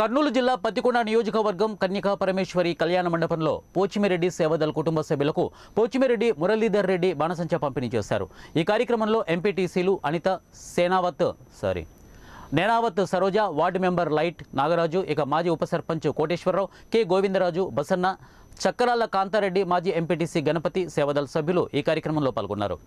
కర్నూలు జిల్లా పత్తికొండ నియోజకవర్గం కన్యకా పరమేశ్వరి కళ్యాణ మండపంలో పోచిమిరెడ్డి సేవదల్ కుటుంబ సభ్యులకు పోచిమిరెడ్డి మురళీధర్ రెడ్డి బాణసంచ పంపిణీ చేశారు ఈ కార్యక్రమంలో ఎంపీటీసీలు Anitha Senavath sorry Nenavath Saroja ward member లైట్ నాగరాజు ఇక మాజీ ఉప సర్పంచ్ కోటేశ్వరరావు కె గోవిందరాజు బసన్న చక్కరాల కాంతారెడ్డి మాజీ ఎంపీటీసీ గణపతి సేవదల్ సభ్యులు ఈ కార్యక్రమంలో పాల్గొన్నారు